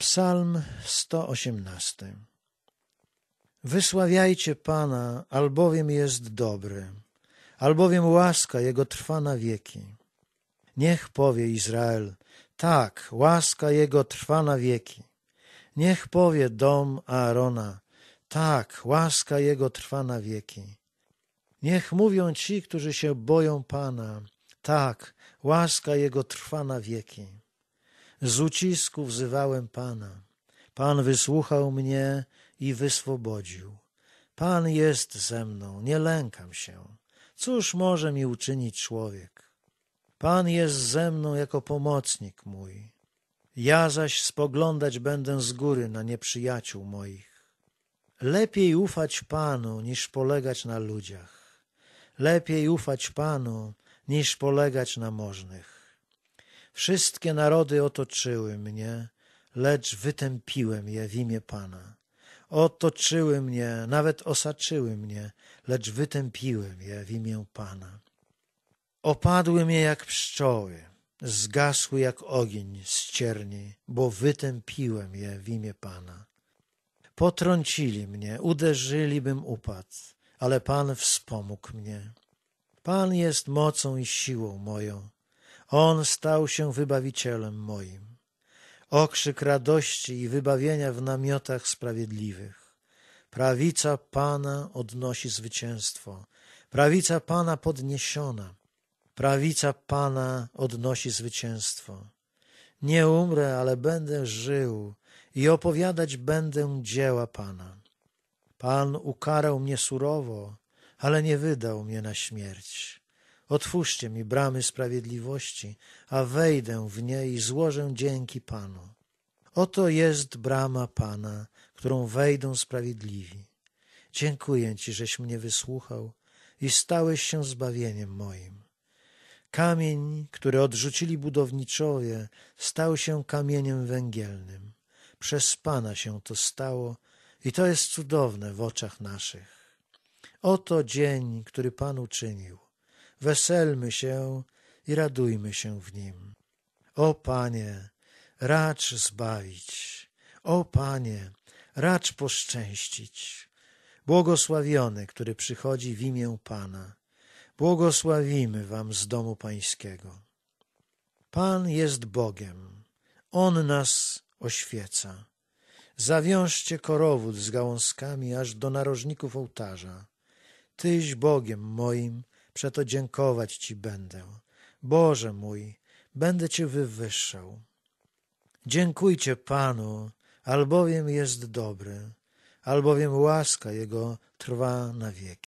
Psalm 118 Wysławiajcie Pana, albowiem jest dobry, albowiem łaska Jego trwa na wieki. Niech powie Izrael, tak, łaska Jego trwa na wieki. Niech powie dom Aarona, tak, łaska Jego trwa na wieki. Niech mówią ci, którzy się boją Pana, tak, łaska Jego trwa na wieki. Z ucisku wzywałem Pana. Pan wysłuchał mnie i wyswobodził. Pan jest ze mną, nie lękam się. Cóż może mi uczynić człowiek? Pan jest ze mną jako pomocnik mój. Ja zaś spoglądać będę z góry na nieprzyjaciół moich. Lepiej ufać Panu niż polegać na ludziach. Lepiej ufać Panu niż polegać na możnych. Wszystkie narody otoczyły mnie, lecz wytępiłem je w imię Pana. Otoczyły mnie, nawet osaczyły mnie, lecz wytępiłem je w imię Pana. Opadły mnie jak pszczoły, zgasły jak ogień z cierni, bo wytępiłem je w imię Pana. Potrącili mnie, uderzylibym upad, upadł, ale Pan wspomógł mnie. Pan jest mocą i siłą moją on stał się wybawicielem moim. Okrzyk radości i wybawienia w namiotach sprawiedliwych. Prawica Pana odnosi zwycięstwo. Prawica Pana podniesiona. Prawica Pana odnosi zwycięstwo. Nie umrę, ale będę żył i opowiadać będę dzieła Pana. Pan ukarał mnie surowo, ale nie wydał mnie na śmierć. Otwórzcie mi bramy sprawiedliwości, a wejdę w nie i złożę dzięki Panu. Oto jest brama Pana, którą wejdą sprawiedliwi. Dziękuję Ci, żeś mnie wysłuchał i stałeś się zbawieniem moim. Kamień, który odrzucili budowniczowie, stał się kamieniem węgielnym. Przez Pana się to stało i to jest cudowne w oczach naszych. Oto dzień, który Pan uczynił weselmy się i radujmy się w nim. O Panie, racz zbawić. O Panie, racz poszczęścić. Błogosławiony, który przychodzi w imię Pana. Błogosławimy Wam z domu Pańskiego. Pan jest Bogiem. On nas oświeca. Zawiążcie korowód z gałązkami aż do narożników ołtarza. Tyś Bogiem moim Przeto dziękować Ci będę. Boże mój, będę Cię wywyższał. Dziękujcie Panu, albowiem jest dobry, albowiem łaska Jego trwa na wieki.